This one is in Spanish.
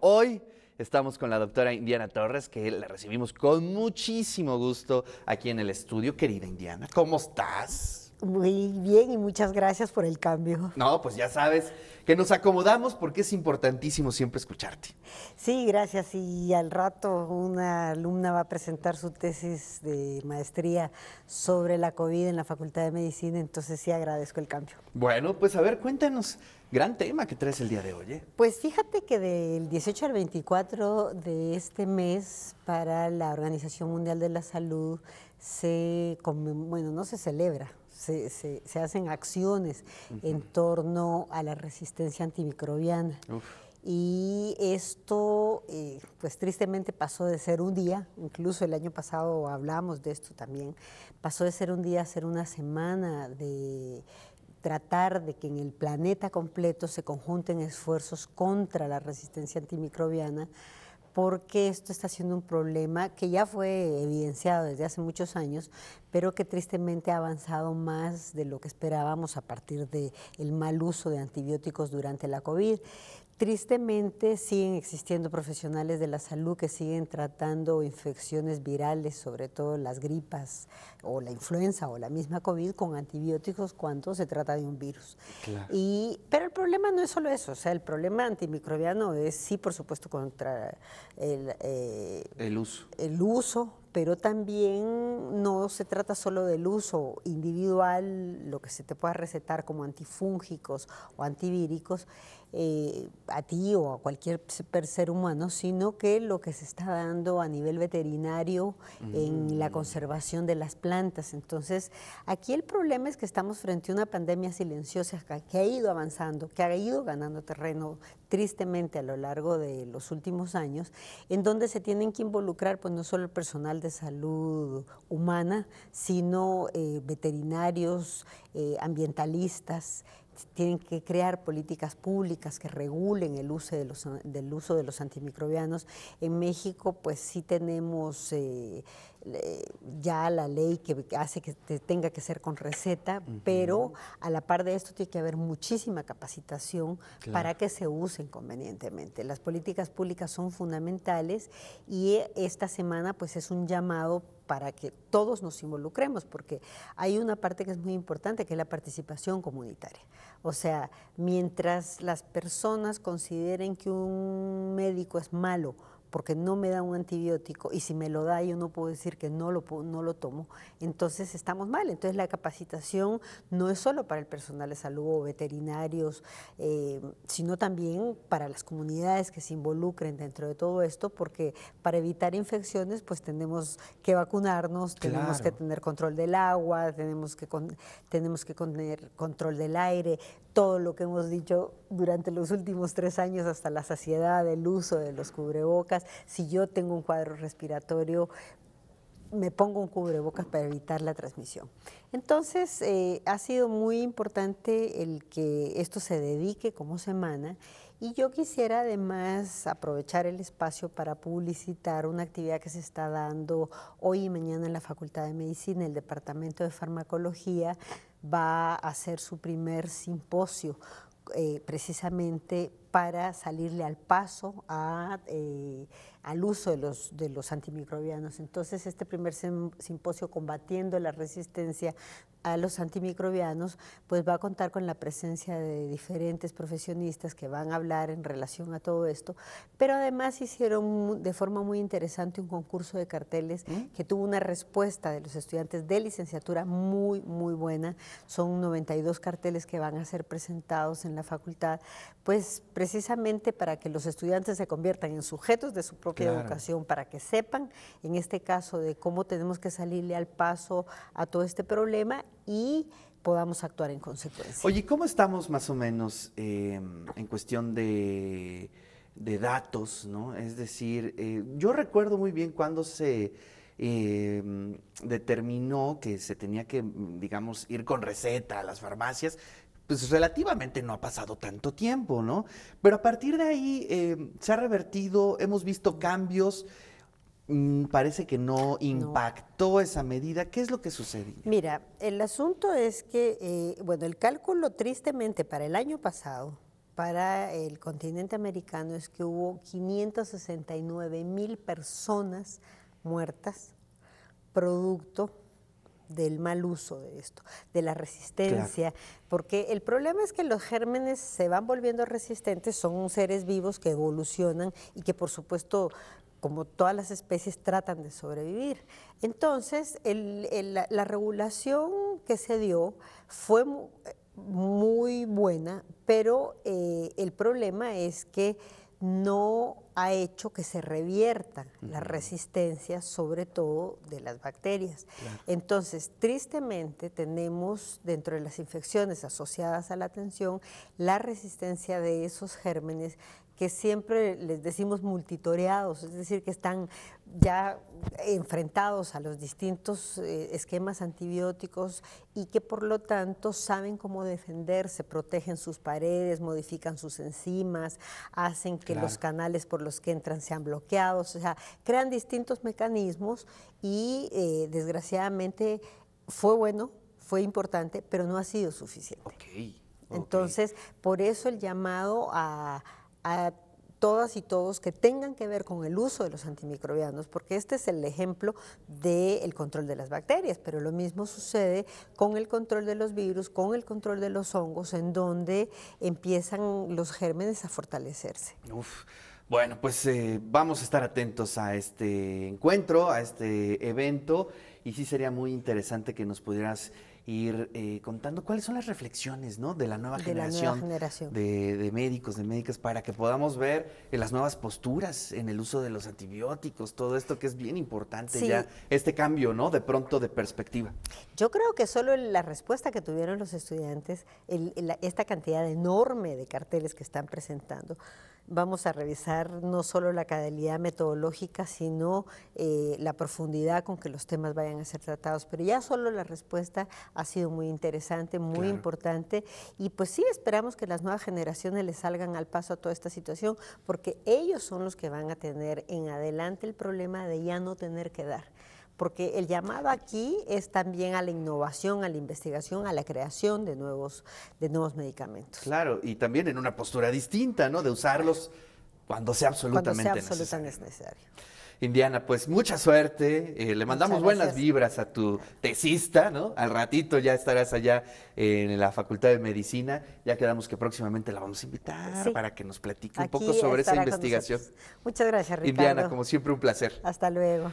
Hoy estamos con la doctora Indiana Torres, que la recibimos con muchísimo gusto aquí en el estudio. Querida Indiana, ¿cómo estás? Muy bien y muchas gracias por el cambio. No, pues ya sabes que nos acomodamos porque es importantísimo siempre escucharte. Sí, gracias. Y al rato una alumna va a presentar su tesis de maestría sobre la COVID en la Facultad de Medicina, entonces sí agradezco el cambio. Bueno, pues a ver, cuéntanos, gran tema que traes el día de hoy. ¿eh? Pues fíjate que del 18 al 24 de este mes para la Organización Mundial de la Salud se, bueno, no se celebra, se, hacen acciones en torno a la resistencia antimicrobiana. Y esto, eh, pues tristemente pasó de ser un día, incluso el año pasado hablamos de esto también, pasó de ser un día a ser una semana de tratar de que en el planeta completo se conjunten esfuerzos contra la resistencia antimicrobiana porque esto está siendo un problema que ya fue evidenciado desde hace muchos años, pero que tristemente ha avanzado más de lo que esperábamos a partir del mal uso de antibióticos durante la COVID. Tristemente siguen existiendo profesionales de la salud que siguen tratando infecciones virales, sobre todo las gripas o la influenza o la misma COVID con antibióticos cuando se trata de un virus. Y, pero el problema no es solo eso, o sea, el problema antimicrobiano es sí, por supuesto, contra el, eh, el uso. El uso, pero también no se trata solo del uso individual, lo que se te pueda recetar como antifúngicos o antivíricos, eh, a ti o a cualquier ser humano, sino que lo que se está dando a nivel veterinario en la mm. conservación de las plantas. Entonces, aquí el problema es que estamos frente a una pandemia silenciosa que ha ido avanzando, que ha ido ganando terreno tristemente a lo largo de los últimos años, en donde se tienen que involucrar pues no solo el personal de salud humana, sino eh, veterinarios, eh, ambientalistas, tienen que crear políticas públicas que regulen el uso de los, del uso de los antimicrobianos. En México, pues sí tenemos eh, ya la ley que hace que tenga que ser con receta, pero a la par de esto tiene que haber muchísima capacitación para que se usen convenientemente. Las políticas públicas son fundamentales y esta semana, pues es un llamado para que todos nos involucremos, porque hay una parte que es muy importante, que es la participación comunitaria. O sea, mientras las personas consideren que un médico es malo porque no me da un antibiótico y si me lo da yo no puedo decir que no lo, no lo tomo, entonces estamos mal. Entonces la capacitación no es solo para el personal de salud o veterinarios, eh, sino también para las comunidades que se involucren dentro de todo esto, porque para evitar infecciones pues tenemos que vacunarnos, tenemos que tener control del agua, tenemos que, tenemos que tener control del aire, todo lo que hemos dicho durante los últimos tres años hasta la saciedad, el uso de los cubrebocas si yo tengo un cuadro respiratorio, me pongo un cubrebocas para evitar la transmisión. Entonces, eh, ha sido muy importante el que esto se dedique como semana y yo quisiera además aprovechar el espacio para publicitar una actividad que se está dando hoy y mañana en la Facultad de Medicina, el Departamento de Farmacología va a hacer su primer simposio eh, precisamente para salirle al paso eh, al uso de los, de los antimicrobianos. Entonces, este primer simposio combatiendo la resistencia a los antimicrobianos, pues va a contar con la presencia de diferentes profesionistas que van a hablar en relación a todo esto, pero además hicieron de forma muy interesante un concurso de carteles mm. que tuvo una respuesta de los estudiantes de licenciatura muy, muy buena. Son 92 carteles que van a ser presentados en la facultad, pues precisamente para que los estudiantes se conviertan en sujetos de su propia educación, para que sepan, en este caso, de cómo tenemos que salirle al paso a todo este problema y podamos actuar en consecuencia. Oye, ¿cómo estamos más o menos em, en cuestión de, datos? Es decir, eh, yo recuerdo muy bien cuando se em, determinó que se tenía que, digamos, ir con receta a las farmacias pues relativamente no ha pasado tanto tiempo, ¿no? Pero a partir de ahí eh, se ha revertido, hemos visto cambios, mm, parece que no impactó esa medida. ¿Qué es lo que sucedió? Mira, el asunto es que, eh, bueno, el cálculo tristemente para el año pasado, para el continente americano, es que hubo 569 mil personas muertas producto del mal uso de esto, de la resistencia, porque el problema es que los gérmenes se van volviendo resistentes, son seres vivos que evolucionan y que por supuesto como todas las especies, tratan de sobrevivir. Entonces, la, regulación que se dio fue muy buena, pero eh, el problema es que no ha hecho que se revierta la resistencia sobre todo de las bacterias. Entonces, tristemente tenemos dentro de las infecciones asociadas a la atención la resistencia de esos gérmenes que siempre les decimos multitoreados, es decir, que están ya enfrentados a los distintos eh, esquemas antibióticos y que por lo tanto saben cómo defenderse, protegen sus paredes, modifican sus enzimas, hacen que los canales por los los que entran se han bloqueado, o sea, crean distintos mecanismos y eh, desgraciadamente fue bueno, fue importante, pero no ha sido suficiente. Entonces, por eso el llamado a, todas y todos que tengan que ver con el uso de los antimicrobianos, porque este es el ejemplo del control de las bacterias, pero lo mismo sucede con el control de los virus, con el control de los hongos, en donde empiezan los gérmenes a fortalecerse. Uf. Bueno, pues eh, vamos a estar atentos a este encuentro, a este evento, y sí sería muy interesante que nos pudieras ir eh, contando cuáles son las reflexiones ¿no? de la nueva generación, De, médicos, de médicas, para que podamos ver eh, las nuevas posturas en el uso de los antibióticos, todo esto que es bien importante ya, este cambio ¿no? de pronto de perspectiva. Yo creo que solo la respuesta que tuvieron los estudiantes, esta cantidad enorme de carteles que están presentando, vamos a revisar no solo la calidad metodológica, sino eh, la profundidad con que los temas vayan a ser tratados, pero ya solo la respuesta ha sido muy interesante, muy importante. Y pues sí, esperamos que las nuevas generaciones le salgan al paso a toda esta situación, porque ellos son los que van a tener en adelante el problema de ya no tener que dar porque el llamado aquí es también a la innovación, a la investigación, a la creación de nuevos, de nuevos medicamentos. Claro, y también en una postura distinta, ¿no? De usarlos cuando sea absolutamente, cuando sea absolutamente necesario. Indiana, pues mucha suerte. Eh, le mandamos buenas vibras a tu tesista, ¿no? Al ratito ya estarás allá en la Facultad de Medicina. Ya quedamos que próximamente la vamos a invitar para que nos platique un poco sobre esa investigación. Muchas gracias, Ricardo. Indiana, como siempre, un placer. Hasta luego.